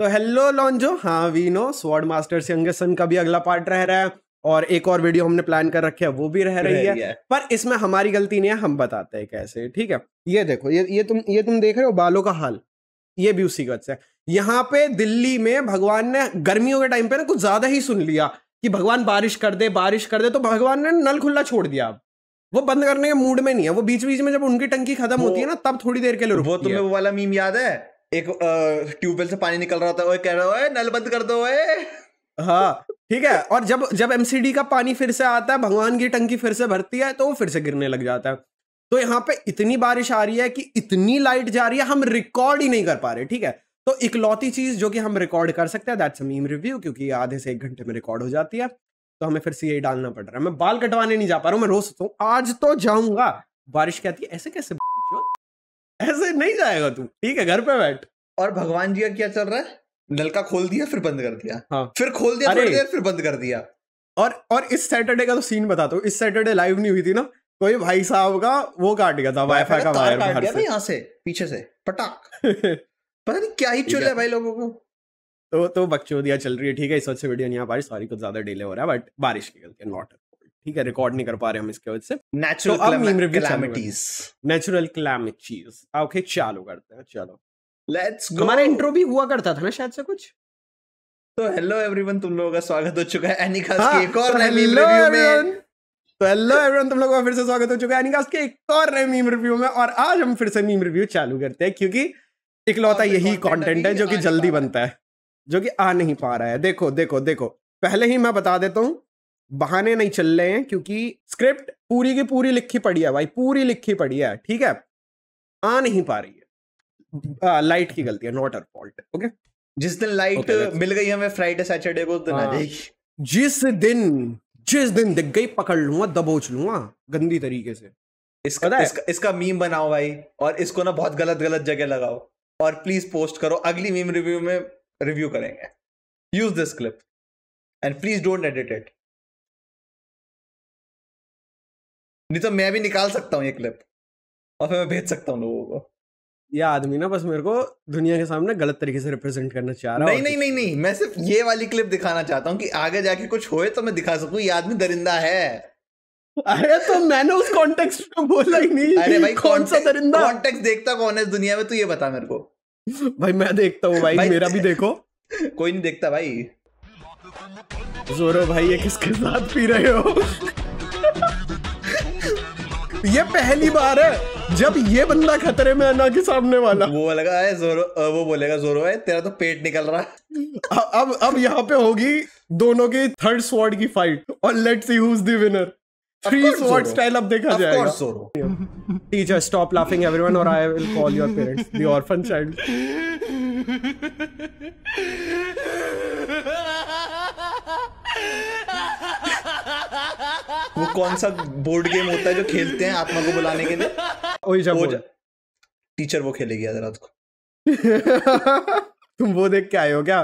तो हेलो लॉन्जो हाँ वी नो स्वॉर्ड मास्टर से का भी अगला पार्ट रह रहा है और एक और वीडियो हमने प्लान कर रखे है वो भी रह रही है, है। पर इसमें हमारी गलती नहीं है हम बताते हैं कैसे ठीक है ये देखो ये ये तुम ये तुम देख रहे हो बालों का हाल ये भी उसी गत से यहाँ पे दिल्ली में भगवान ने गर्मियों के टाइम पे ना कुछ ज्यादा ही सुन लिया कि भगवान बारिश कर दे बारिश कर दे तो भगवान ने नल खुला छोड़ दिया अब वो बंद करने के मूड में नहीं है वो बीच बीच में जब उनकी टंकी खत्म होती है ना तब थोड़ी देर के लिए वो तुम्हें वो वाला मीम याद है एक ट्यूबवेल से पानी निकल रहा था कह रहा है नल बंद कर दो है हाँ ठीक है और जब जब एमसीडी का पानी फिर से आता है भगवान की टंकी फिर से भरती है तो वो फिर से गिरने लग जाता है तो यहाँ पे इतनी बारिश आ रही है कि इतनी लाइट जा रही है हम रिकॉर्ड ही नहीं कर पा रहे ठीक है तो इकलौती चीज जो कि हम रिकॉर्ड कर सकते हैं दैट्स मीम रिव्यू क्योंकि आधे से एक घंटे में रिकॉर्ड हो जाती है तो हमें फिर से यही डालना पड़ रहा है मैं बाल कटवाने नहीं जा पा रहा हूँ मैं रो सकता हूँ आज तो जाऊंगा बारिश कहती है ऐसे कैसे ऐसे नहीं जाएगा तू ठीक है घर पे बैठ और भगवान जी का क्या चल रहा है नलका खोल दिया फिर बंद कर दिया हाँ फिर खोल दिया थोड़ी देर फिर बंद कर दिया और और इस सैटरडे का तो सीन बता दो तो, इस सैटरडे लाइव नहीं हुई थी ना कोई भाई साहब का वो काट गया था वाईफाई का वायर बाहर से यहाँ से पीछे से पटाख पता नहीं क्या ही चल रहा है भाई लोगों को तो तो बकचोदिया चल रही है ठीक है इस वक्त से वीडियो नहीं आ पा रही सॉरी कुछ ज्यादा डिले हो रहा है बट बारिश की गलती नॉट ठीक है रिकॉर्ड नहीं कर पा रहे हम इसके वजह से नेचुरल क्लैमिटीज ओके चालू करते हैं चलो लेट्स हमारा इंट्रो भी हुआ करता था ना शायद से कुछ तो हेलो एवरीवन तुम लोगों का स्वागत हो चुका है एनिकास्ट हाँ, के एक और तो नए मीम रिव्यू में तो हेलो एवरीवन तुम लोगों का फिर से स्वागत हो चुका है एनिकास्ट के एक और नए मीम रिव्यू में और आज हम फिर से मीम रिव्यू चालू करते हैं क्योंकि इकलौता यही कंटेंट है जो कि जल्दी बनता है जो कि आ नहीं पा रहा है देखो देखो देखो पहले ही मैं बता देता हूँ बहाने नहीं चल रहे हैं क्योंकि स्क्रिप्ट पूरी की पूरी लिखी पड़ी है भाई पूरी लिखी पड़ी है ठीक है आ नहीं पा रही है लाइट की गलती है नॉट अर फॉल्ट ओके जिस दिन लाइट okay, मिल गई हमें फ्राइडे सैटरडे को दिन आ हाँ। जाएगी जिस दिन जिस दिन दिख गई पकड़ लूंगा दबोच लूंगा गंदी तरीके से इसका इसका, इसका मीम बनाओ भाई और इसको ना बहुत गलत गलत जगह लगाओ और प्लीज पोस्ट करो अगली मीम रिव्यू में रिव्यू करेंगे use this clip and please don't edit it नहीं तो मैं भी निकाल सकता हूँ ये क्लिप और फिर मैं भेज सकता हूँ लोगों को ये आदमी ना बस मेरे को दुनिया के सामने गलत तरीके से रिप्रेजेंट करना चाह रहा नहीं नहीं नहीं नहीं मैं सिर्फ ये वाली क्लिप दिखाना चाहता हूँ कि आगे जाके कुछ होए तो मैं दिखा सकूँ ये आदमी दरिंदा है अरे तो मैंने उस कॉन्टेक्स्ट में बोला ही नहीं अरे भाई कौन सा दरिंदा कॉन्टेक्स्ट देखता कौन है इस दुनिया में तू ये बता मेरे को भाई मैं देखता हूँ भाई, भाई मेरा भी देखो कोई नहीं देखता भाई जोरो भाई ये किसके साथ पी रहे हो ये पहली बार है जब ये बंदा खतरे में आना के सामने वाला वो लगा है जोरो वो बोलेगा जोरो है तेरा तो पेट निकल रहा है अब अब यहाँ पे होगी दोनों की थर्ड स्वॉर्ड की फाइट और let see who is the winner three sword style अब देखा जाएगा Zoro teacher stop laughing everyone और I will call your parents the orphan child वो कौन सा बोर्ड गेम होता है जो खेलते हैं आत्मा को बुलाने के लिए वो टीचर वो खेलेगी आज रात को तुम वो देख के आए हो क्या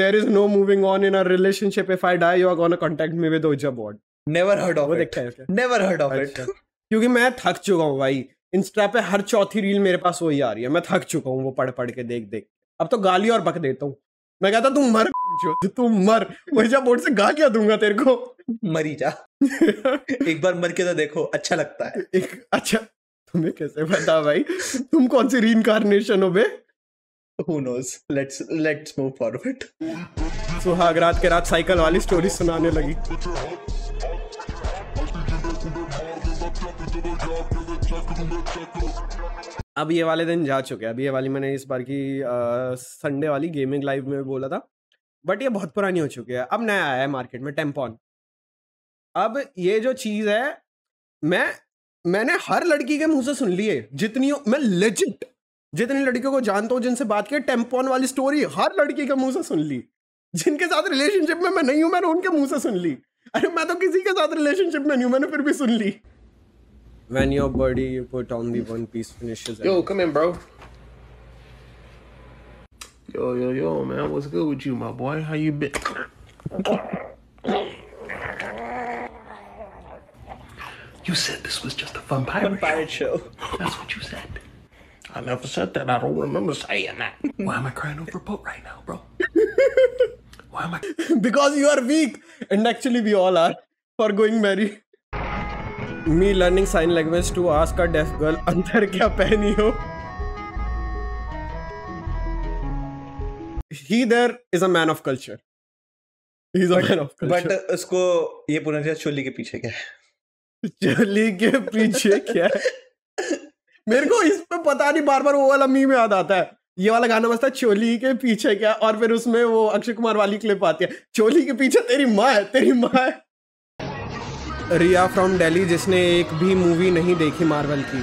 there is no moving on in relationship if I die you contact me with board never heard of देखा नेवर हर्ड ऑफ इट क्योंकि मैं थक चुका हूँ भाई इंस्टा पे हर चौथी रील मेरे पास वही आ रही है मैं थक चुका हूँ वो पढ़ पढ़ के देख देख अब तो गाली और बक देता हूँ मैं कहता तू मर तू मर मरीजा बोर्ड से गा क्या दूंगा तेरे को मरी जा एक बार मर के तो देखो अच्छा लगता है एक अच्छा तुम्हें कैसे पता भाई तुम कौन सी री हो बे who knows let's let's move forward सुहाग रात के रात साइकिल वाली स्टोरी सुनाने लगी अब ये वाले दिन जा चुके हैं अब ये वाली मैंने इस बार की संडे वाली गेमिंग लाइव में बोला था बट ये बहुत पुरानी हो चुकी है अब नया आया है मार्केट में टेम्पॉन अब ये जो चीज़ है मैं मैंने हर लड़की के मुंह से सुन ली है जितनी मैं लेजिट जितनी लड़कियों को जानता हूँ जिनसे बात की टेम्पॉन वाली स्टोरी हर लड़की के मुंह से सुन ली जिनके साथ रिलेशनशिप में मैं नहीं हूँ मैंने उनके मुंह से सुन ली अरे मैं तो किसी के साथ रिलेशनशिप में नहीं हूँ मैंने फिर भी सुन ली When your body you put on the one piece finishes. Yo, come in, bro. Yo, yo, yo, man. What's good with you, my boy? How you been? You said this was just a fun pirate, fun pirate show. show. That's what you said. I never said that. I don't remember saying that. Why am I crying over a boat right now, bro? Why am I? because you are weak, and actually we all are for going merry. Me learning sign language to ask a deaf girl अंदर क्या पहनी हो ही there is a man of culture he's उसको ये पूरा चाहिए चोली के पीछे क्या है चोली के पीछे क्या है मेरे को इस पे पता नहीं बार बार वो वाला मीम याद आता है ये वाला गाना बजता है चोली के पीछे क्या और फिर उसमें वो अक्षय कुमार वाली क्लिप आती है चोली के पीछे तेरी माँ है तेरी माँ है रिया फ्रॉम दिल्ली जिसने एक भी मूवी नहीं देखी मार्वल की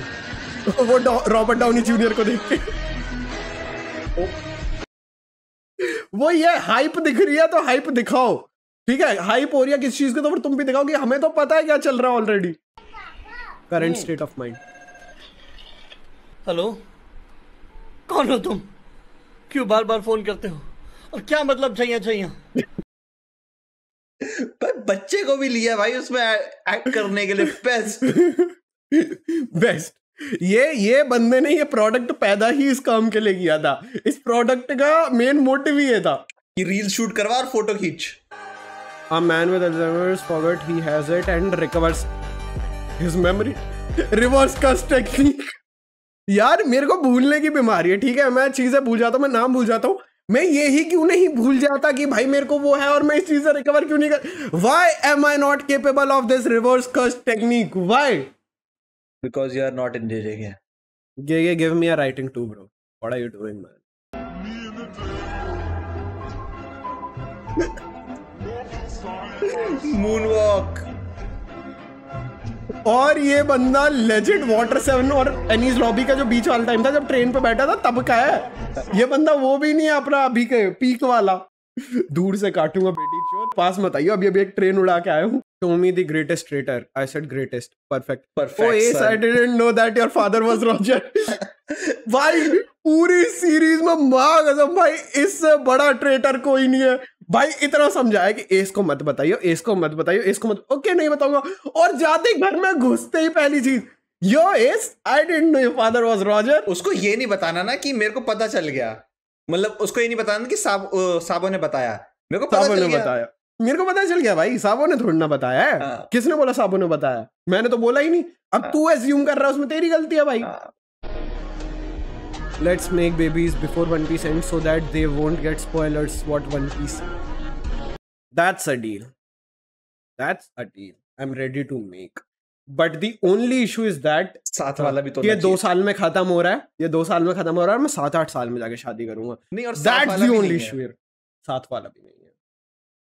वो रॉबर्ट डाउनी जूनियर को देख के वो ये हाइप दिख रही है तो हाइप दिखाओ ठीक है हाइप हो रही है किस चीज के तो फिर तुम भी दिखाओ कि हमें तो पता है क्या चल रहा है already current state of mind hello कौन हो तुम क्यों बार बार फोन करते हो और क्या मतलब चाहिए चाहिए बच्चे को भी लिया भाई उसमें एक्ट करने के लिए बेस्ट बेस्ट ये ये बंदे ने ये प्रोडक्ट पैदा ही इस काम के लिए किया था इस प्रोडक्ट का मेन मोटिव ये था कि रील शूट करवा और फोटो खींच a man with Alzheimer's forget he has it and recovers his memory reverse cast technique यार मेरे को भूलने की बीमारी है ठीक है मैं चीजें भूल जाता हूँ मैं नाम भूल जाता हूँ मैं ये ही क्यों नहीं भूल जाता कि भाई मेरे को वो है और मैं इस चीज से रिकवर क्यों नहीं कर why am I not capable of this reverse curse technique why because you are not in JJ gay give me our writing to bro what are you doing man walk और ये बंदा legend water seven और Enies Lobby का जो बीच वाला time था जब train पे बैठा था तब का है ये बंदा वो भी नहीं है अपना अभी के पीक वाला दूर से काटूंगा बेटी चोर पास मत आइयो अभी अभी एक ट्रेन उड़ा के आया हूँ Tommy me the greatest traitor I said greatest perfect perfect I didn't know that your father was Roger भाई पूरी सीरीज में मां कसम भाई इससे बड़ा ट्रेटर कोई नहीं है भाई इतना समझाया कि एस को मत बताइयो एस को मत बताइयो एस को मत ओके नहीं बताऊंगा और जाते घर में घुसते ही पहली चीज yo yes I didn't know your father was Roger उसको ये नहीं बताना ना कि मेरे को पता चल गया मतलब उसको ये नहीं बताना कि साब, साबो ने बताया मेरे को पता साबो चल ने गया। बताया मेरे को पता चल गया भाई साबो ने थोड़ी ना बताया हाँ। किसने बोला साबो ने बताया मैंने तो बोला ही नहीं अब हाँ। तू एज्यूम कर रहा है उसमें तेरी गलती है भाई हाँ। Let's make babies before One Piece ends so that they won't get spoilers what One Piece. That's a deal. That's a deal. I'm ready to make. But the only issue is that साथ वाला भी तो ये दो साल में खत्म हो रहा है ये दो साल में खत्म हो रहा है मैं सात आठ साल में जाके शादी करूंगा नहीं और that's the only issue here साथ वाला भी नहीं है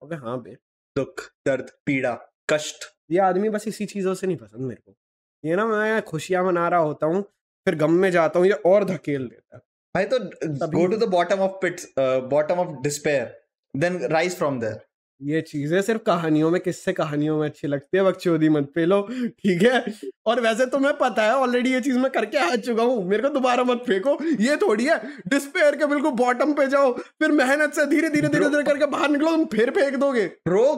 अबे हाँ बे दुख दर्द पीड़ा कष्ट ये आदमी बस इसी चीजों से नहीं पसंद मेरे को ये ना मैं खुशियां मना रहा होता हूँ फिर गम में जाता हूँ या और धकेल देता है भाई तो go to the bottom of pits bottom of despair then rise from there ये चीजें सिर्फ कहानियों में किससे कहानियों में अच्छी लगती है बक्चोदी मत फेलो ठीक है और वैसे तो मैं पता है ऑलरेडी ये चीज मैं करके आ चुका हूँ मेरे को दोबारा मत फेंको ये थोड़ी है डिस्पेयर के बिल्कुल बॉटम पे जाओ फिर मेहनत से धीरे धीरे धीरे धीरे करके बाहर निकलो तुम फिर फेंक दोगे रो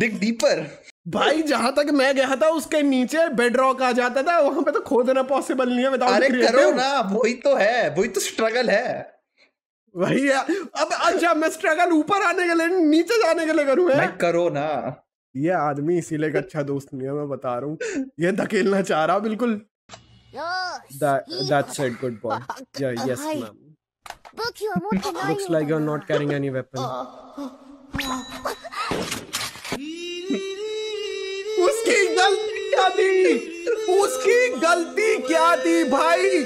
डिग डीपर भाई जहां तक मैं गया था उसके नीचे बेड रॉक आ जाता था वहां पे तो खोदना पॉसिबल नहीं है अरे करो ना वही तो है वही तो स्ट्रगल है वही अब अच्छा मैं स्ट्रगल ऊपर आने के लिए नीचे जाने के लिए करूँ करो ना ये आदमी इसीलिए एक अच्छा दोस्त नहीं है मैं बता रहा हूँ ये धकेलना चाह रहा बिल्कुल that's it good boy yes ma'am उसकी गलती क्या थी उसकी गलती क्या थी भाई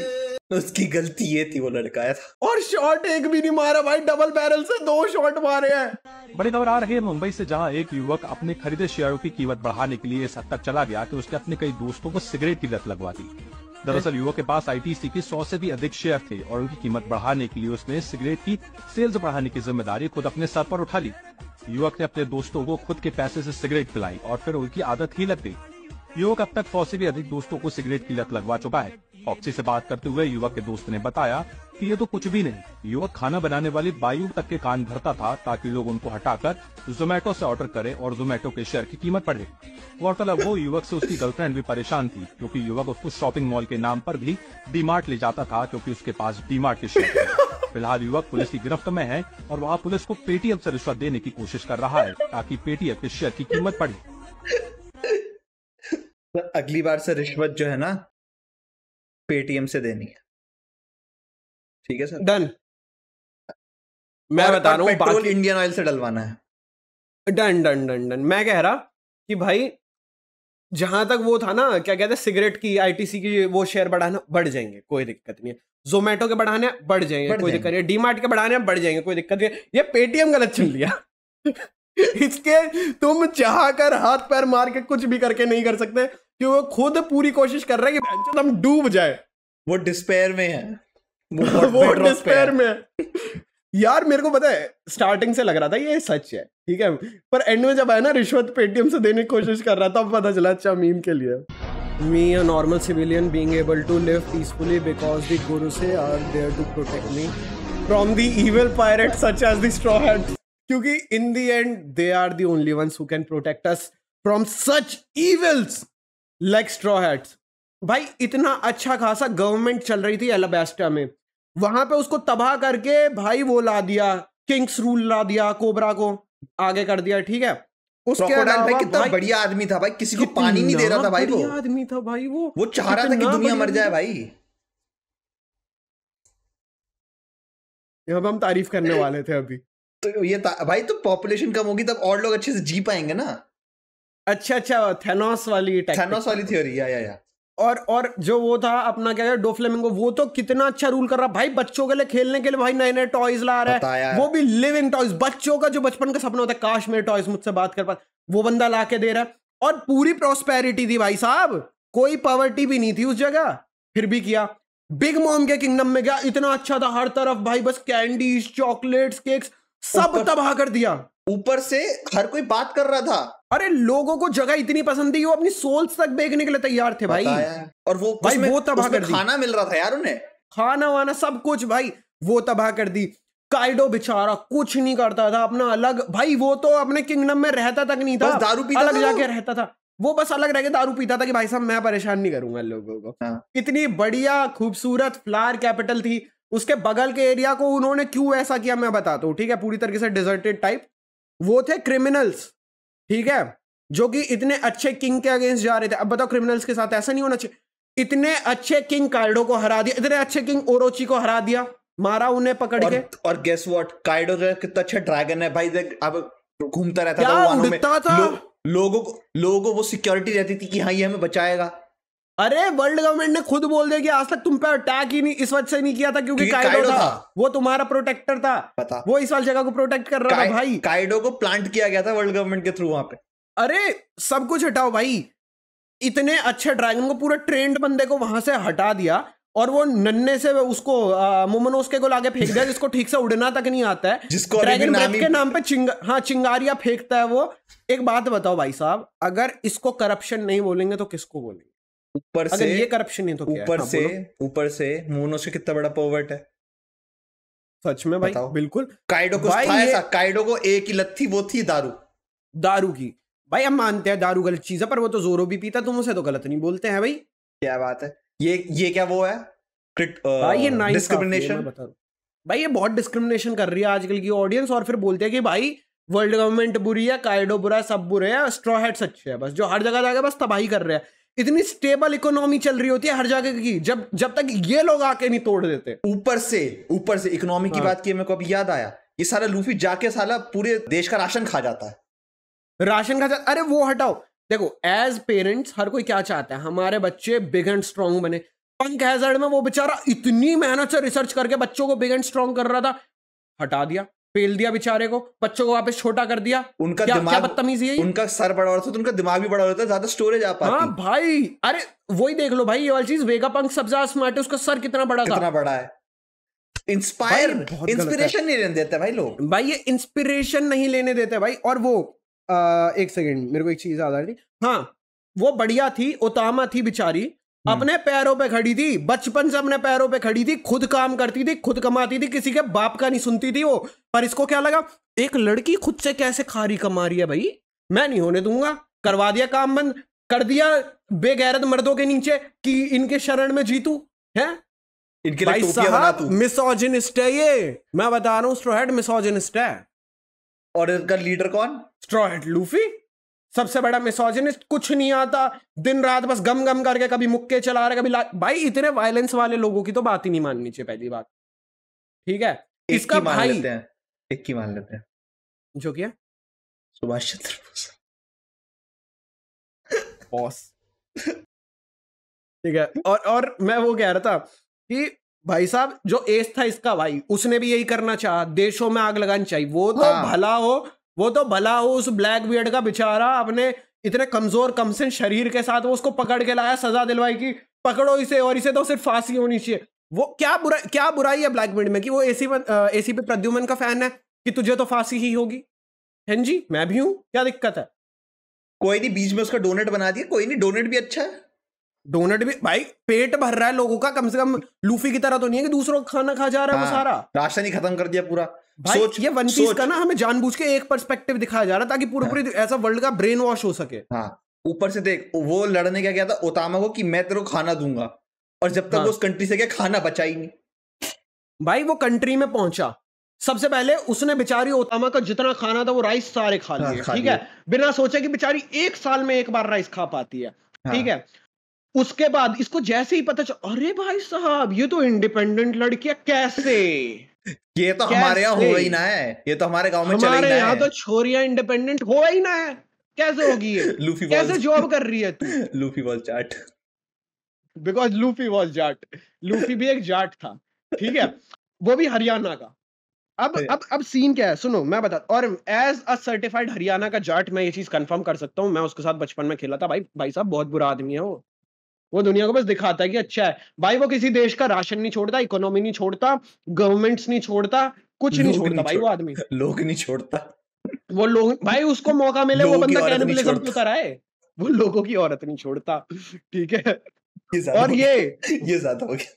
उसकी गलती ये थी वो लड़काया था और शॉट एक भी नहीं मारा भाई डबल बैरल से दो शॉट मारे हैं बड़ी खबर आ रही है मुंबई से जहां एक युवक अपने खरीदे शेयरों की कीमत बढ़ाने के लिए इस हद तक चला गया कि तो उसने अपने कई दोस्तों को सिगरेट की लत लगवा दी दरअसल युवक के पास आईटीसी की सौ से भी अधिक शेयर थे और उनकी कीमत बढ़ाने के लिए उसने सिगरेट की सेल्स बढ़ाने की जिम्मेदारी खुद अपने सर पर उठा ली युवक ने अपने दोस्तों को खुद के पैसे से सिगरेट पिलाई और फिर उनकी आदत ही लग गई युवक अब तक सौ से भी अधिक दोस्तों को सिगरेट की लत लगवा चुका है ऑक्सी से बात करते हुए युवक के दोस्त ने बताया कि ये तो कुछ भी नहीं युवक खाना बनाने वाली बायु तक के कान भरता था ताकि लोग उनको हटाकर जोमेटो से ऑर्डर करें और जोमेटो के शेयर की कीमत बढ़े गौरतलब वो युवक से उसकी गर्लफ्रेंड भी परेशान थी क्योंकि युवक उसको शॉपिंग मॉल के नाम पर भी डीमार्ट ले जाता था क्योंकि उसके पास डीमार्ट के शेयर फिलहाल युवक पुलिस की गिरफ्त में है और वहाँ पुलिस को पेटीएम ऐसी रिश्वत देने की कोशिश कर रहा है ताकि पेटीएम के शेयर की कीमत बढ़े अगली बार से रिश्वत जो है ना पेटीएम से देनी है ठीक है सर डन मैं बता रहा हूँ इंडियन ऑयल से डलवाना है डन डन डन डन मैं कह रहा कि भाई जहां तक वो था ना क्या कहते हैं सिगरेट की आईटीसी की वो शेयर बढ़ाना बढ़ जाएंगे कोई दिक्कत नहीं है जोमेटो के बढ़ाने बढ़ जाएंगे बढ़ कोई दिक्कत नहीं डीमार्ट के बढ़ाने बढ़ जाएंगे कोई दिक्कत नहीं ये पेटीएम गलत चल लिया इसके तुम चाह कर हाथ पैर मार के कुछ भी करके नहीं कर सकते कि वो खुद पूरी कोशिश कर रहा है कि हम डूब जाए वो डिस्पेयर में है वो, वो डिस्पेयर में है यार मेरे को पता है स्टार्टिंग से लग रहा था ये सच है ठीक है पर एंड में जब आया ना रिश्वत पेटीएम से देने की कोशिश कर रहा था अब पता चला अच्छा मीम के लिए me a normal civilian being able to live peacefully because the guru se are there to protect me from the evil pirates such as the straw hats kyunki in the end they are the only ones who can protect us from such evils like straw hats भाई इतना अच्छा खासा government चल रही थी एलाबेस्टा में वहां पे उसको तबाह करके भाई वो ला दिया किंग्स रूल ला दिया कोबरा को आगे कर दिया ठीक है उसके भाई कितना बढ़िया आदमी था भाई किसी को पानी नहीं दे रहा था भाई वो आदमी था भाई वो वो चाह रहा था कि दुनिया मर जाए भाई अब हम तारीफ करने वाले थे अभी तो ये भाई तो पॉपुलेशन कम होगी तब और लोग अच्छे से जी पाएंगे ना अच्छा अच्छा थेनोस वाली थेनोस वाली थ्योरी या या या और और जो वो था अपना क्या डो फ्लेमिंगो वो तो कितना अच्छा रूल कर रहा भाई बच्चों के लिए खेलने के लिए भाई नए नए टॉयज ला रहा है वो भी लिविंग टॉयज बच्चों का जो बचपन का सपना होता है काश मेरे टॉयज मुझसे बात कर पा वो बंदा ला के दे रहा है और पूरी प्रोस्पेरिटी थी भाई साहब कोई पॉवर्टी भी नहीं थी उस जगह फिर भी किया बिग मॉम के किंगडम में गया इतना अच्छा था हर तरफ भाई बस कैंडीज चॉकलेट्स केक्स सब तबाह कर दिया ऊपर से हर कोई बात कर रहा था अरे लोगों को जगह इतनी पसंद थी वो अपनी सोल्स तक बेचने के लिए तैयार थे भाई और वो भाई वो तबाह कर खाना मिल रहा था यार उन्हें खाना वाना सब कुछ भाई वो तबाह कर दी काइडो बेचारा कुछ नहीं करता था अपना अलग भाई वो तो अपने किंगडम में रहता तक नहीं था दारू पीता अलग जाके रहता था वो बस अलग रह के दारू पीता था कि भाई साहब मैं परेशान नहीं करूंगा लोगों को हाँ। इतनी बढ़िया खूबसूरत फ्लावर कैपिटल थी उसके बगल के एरिया को उन्होंने क्यों ऐसा किया मैं बताता हूँ ठीक है पूरी तरीके से डिजर्टेड टाइप वो थे क्रिमिनल्स ठीक है जो कि इतने अच्छे किंग के अगेंस्ट जा रहे थे अब बताओ क्रिमिनल्स के साथ ऐसा नहीं होना चाहिए इतने अच्छे किंग कार्डो को हरा दिया इतने अच्छे किंग ओरोची को हरा दिया मारा उन्हें पकड़ और, के और गेस व्हाट काइडो कितना अच्छा ड्रैगन है भाई देख अब घूमता रहता था, था, था? लो, लोगों को लोगों को वो सिक्योरिटी रहती थी कि हाँ ये हमें बचाएगा अरे वर्ल्ड गवर्नमेंट ने खुद बोल दिया कि आज तक तुम पे अटैक ही नहीं इस वजह से नहीं किया था क्योंकि काइडो, काइडो था।, था वो तुम्हारा प्रोटेक्टर था पता वो इस वाली जगह को प्रोटेक्ट कर रहा था भाई काइडो को प्लांट किया गया था वर्ल्ड गवर्नमेंट के थ्रू वहां पे अरे सब कुछ हटाओ भाई इतने अच्छे ड्रैगन को पूरे ट्रेंड बंदे को वहां से हटा दिया और वो नन्हे से उसको मोमनोस्के को लाके फेंक दिया जिसको ठीक से उड़ना तक नहीं आता है जिसको ड्रैगन ब्रेथ के नाम पे चिंग हाँ चिंगारिया फेंकता है वो एक बात बताओ भाई साहब अगर इसको करप्शन नहीं बोलेंगे तो किसको बोलेंगे तो हाँ, ऊपर से ये करप्शन नहीं तो ऊपर से ऊपर से मून का कितना बड़ा पोवर्ट है सच में भाई बिल्कुल काइडो को ऐसा काइडो को एक ही लत थी वो थी दारू दारू की भाई हम मानते हैं दारू गलत चीज है पर वो तो जोरो भी पीता तुम उसे तो गलत नहीं बोलते हैं भाई क्या बात है ये ये क्या वो है क्रिट भाई ये डिस्क्रिमिनेशन भाई ये बहुत डिस्क्रिमिनेशन कर रही है आजकल की ऑडियंस और फिर बोलते हैं कि भाई वर्ल्ड गवर्नमेंट बुरी है काइडो बुरा है सब बुरे हैं स्ट्रॉ हेड्स अच्छे हैं बस जो हर जगह जाके बस तबाही कर रहे हैं इतनी स्टेबल इकोनॉमी चल रही होती है हर जगह की जब जब तक ये लोग आके नहीं तोड़ देते ऊपर से ऊपर से इकोनॉमी की हाँ। बात की मेरे को अभी याद आया ये सारा लूफी जाके साला पूरे देश का राशन खा जाता है राशन खा जाता अरे वो हटाओ देखो एज पेरेंट्स हर कोई क्या चाहता है हमारे बच्चे बिग एंड स्ट्रांग बने पंक हैजर्ड में वो बेचारा इतनी मेहनत से रिसर्च करके बच्चों को बिग एंड स्ट्रांग कर रहा था हटा दिया फेल दिया बेचारे को बच्चों को वापस छोटा कर दिया उनका क्या, दिमाग क्या बदतमीजी है उनका सर बड़ा होता है तो उनका दिमाग भी बड़ा होता है ज्यादा स्टोरेज आ पाती हाँ भाई अरे वही देख लो भाई ये वाली चीज वेगा पंख सबसे ज्यादा स्मार्ट है उसका सर कितना बड़ा कितना था? बड़ा है इंस्पायर इंस्पिरेशन नहीं लेने देते भाई लोग भाई ये इंस्पिरेशन नहीं लेने देते भाई और वो एक सेकेंड मेरे को एक चीज याद आ रही हाँ वो बढ़िया थी ओतामा थी बिचारी हम्म। अपने पैरों पे खड़ी थी बचपन से अपने पैरों पे खड़ी थी खुद काम करती थी खुद कमाती थी किसी के बाप का नहीं सुनती थी वो पर इसको क्या लगा एक लड़की खुद से कैसे खारी कमा रही है भाई मैं नहीं होने दूंगा करवा दिया काम बंद कर दिया बेगैरत मर्दों के नीचे कि इनके शरण में जीतू है इनके भाई साहब मिसोजिनिस्ट है ये मैं बता रहा हूँ स्ट्रोहेड मिसोजिनिस्ट है और इसका लीडर कौन स्ट्रोहेड लूफी सबसे बड़ा मिसोजिनिस्ट कुछ नहीं आता दिन रात बस गम गम करके कभी मुक्के चला रहे कभी भाई इतने वायलेंस वाले लोगों की तो बात ही नहीं माननी चाहिए पहली बात ठीक है इसका भाई लेते हैं एक की मान लेते हैं जो क्या सुभाष चंद्र बोस बॉस ठीक है और और मैं वो कह रहा था कि भाई साहब जो एस था इसका भाई उसने भी यही करना चाहा देशों में आग लगानी चाहिए वो तो हाँ। भला हो वो तो भला हो उस ब्लैक बियर्ड का बेचारा अपने इतने कमजोर कमसिन शरीर के साथ वो उसको पकड़ के लाया सजा दिलवाई की पकड़ो इसे और इसे तो सिर्फ फांसी होनी चाहिए वो क्या बुरा क्या बुराई है ब्लैक बियर्ड में कि वो एसी एसी पे प्रद्युमन का फैन है कि तुझे तो फांसी ही होगी हैं जी मैं भी हूँ क्या दिक्कत है कोई नहीं बीच में उसका डोनेट बना दिया कोई नहीं डोनेट भी अच्छा है डोनट भी भाई पेट भर रहा है लोगों का कम से कम लूफी की तरह तो नहीं है कि दूसरों का खाना खा जा रहा है हाँ, वो सारा राशन ही खत्म कर दिया पूरा भाई सोच, ये वन पीस का ना हमें जानबूझ के एक पर्सपेक्टिव दिखाया जा रहा ताकि पूरे हाँ। पूरे ऐसा वर्ल्ड का ब्रेन वॉश हो सके हाँ ऊपर से देख वो लड़ने क्या गया था ओतामा को कि मैं तेरे को खाना दूंगा और जब तक हाँ। वो उस कंट्री से क्या खाना बचाई नहीं भाई वो कंट्री में पहुंचा सबसे पहले उसने बेचारी ओतामा का जितना खाना था वो राइस सारे खा हाँ, लिए ठीक है बिना सोचे कि बेचारी एक साल में एक बार राइस खा पाती है हाँ। ठीक है उसके बाद इसको जैसे ही पता चला अरे भाई साहब ये तो इंडिपेंडेंट लड़कियां कैसे ये तो कैसे? हमारे यहाँ हो ही ना है ये तो हमारे गांव में हमारे यहाँ तो छोरिया इंडिपेंडेंट हो ही ना है कैसे होगी ये लूफी कैसे जॉब कर रही है तू लूफी वॉल चाट because Luffy wall Jat Luffy भी एक जाट था ठीक है वो भी हरियाणा का अब अब अब सीन क्या है सुनो मैं बता और एज अ सर्टिफाइड हरियाणा का जाट मैं ये चीज कंफर्म कर सकता हूँ मैं उसके साथ बचपन में खेला था भाई भाई साहब बहुत बुरा आदमी है वो वो दुनिया को बस दिखाता है कि अच्छा है भाई वो किसी देश का राशन नहीं छोड़ता इकोनॉमी नहीं छोड़ता गवर्नमेंट्स नहीं छोड़ता कुछ नहीं छोड़ता भाई वो आदमी लोग नहीं छोड़ता वो लोग भाई उसको मौका मिले वो बंदा कैनिबलिज्म तो कराए वो लोगों की औरत नहीं छोड़ता ठीक है ये और ये ये ज्यादा हो गया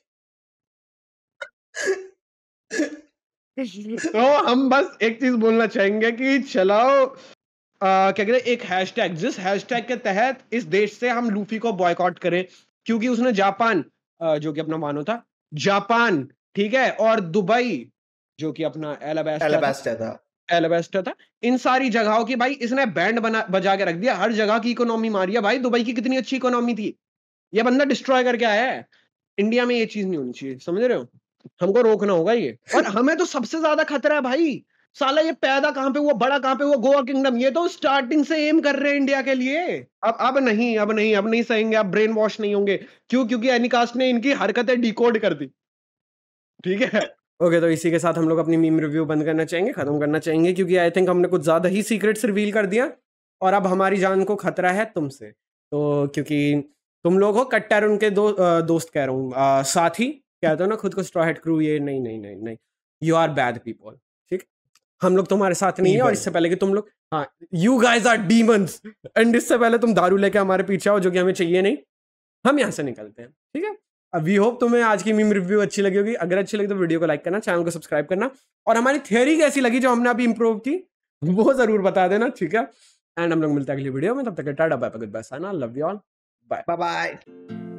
तो हम बस एक चीज बोलना चाहेंगे कि चलाओ क्या कहते हैं एक हैश टैग जिस हैश टैग के तहत इस देश से हम लूफी को बॉयकॉट करें क्योंकि उसने जापान जो कि अपना मानो था जापान ठीक है और दुबई जो कि अपना एलाबेस्टा था एलाबेस्टा था इन सारी जगहों की भाई इसने बैंड बना बजा के रख दिया हर जगह की इकोनॉमी मारी है भाई दुबई की कितनी अच्छी इकोनॉमी थी ये बंदा डिस्ट्रॉय करके आया है इंडिया में ये चीज नहीं होनी चाहिए समझ रहे हो हमको रोकना होगा ये और हमें तो सबसे ज्यादा खतरा है भाई साला ये पैदा कहाँ पे हुआ बड़ा कहाँ पे हुआ गोवा किंगडम ये तो स्टार्टिंग से एम कर रहे हैं इंडिया के लिए अब अब नहीं अब नहीं अब नहीं सहेंगे अब ब्रेन वॉश नहीं होंगे क्यों क्योंकि एनिकास्ट ने इनकी हरकतें डिकोड कर दी ठीक है ओके okay, तो इसी के साथ हम लोग अपनी मीम रिव्यू बंद करना चाहेंगे खत्म करना चाहेंगे क्योंकि आई थिंक हमने कुछ ज्यादा ही सीक्रेट रिवील कर दिया और अब हमारी जान को खतरा है तुमसे तो क्योंकि तुम लोग हो कट्टर उनके दो दोस्त कह रहा हूँ साथ ही कहते हो ना खुद को स्ट्रॉ हेड क्रू ये नहीं नहीं नहीं नहीं यू आर बैड पीपल हम लोग तुम्हारे साथ नहीं है और इससे पहले कि तुम लोग हाँ you guys are demons and इससे पहले तुम दारू लेके हमारे पीछे आओ जो कि हमें चाहिए नहीं हम यहाँ से निकलते हैं ठीक है अब वी होप तुम्हें आज की मीम रिव्यू अच्छी लगी होगी अगर अच्छी लगी तो वीडियो को लाइक करना चैनल को सब्सक्राइब करना और हमारी थियोरी कैसी लगी जो हमने अभी इंप्रूव की वो जरूर बता देना ठीक है एंड हम लोग मिलते हैं अगली वीडियो में तब तक tata bye good bye Sana love you all bye bye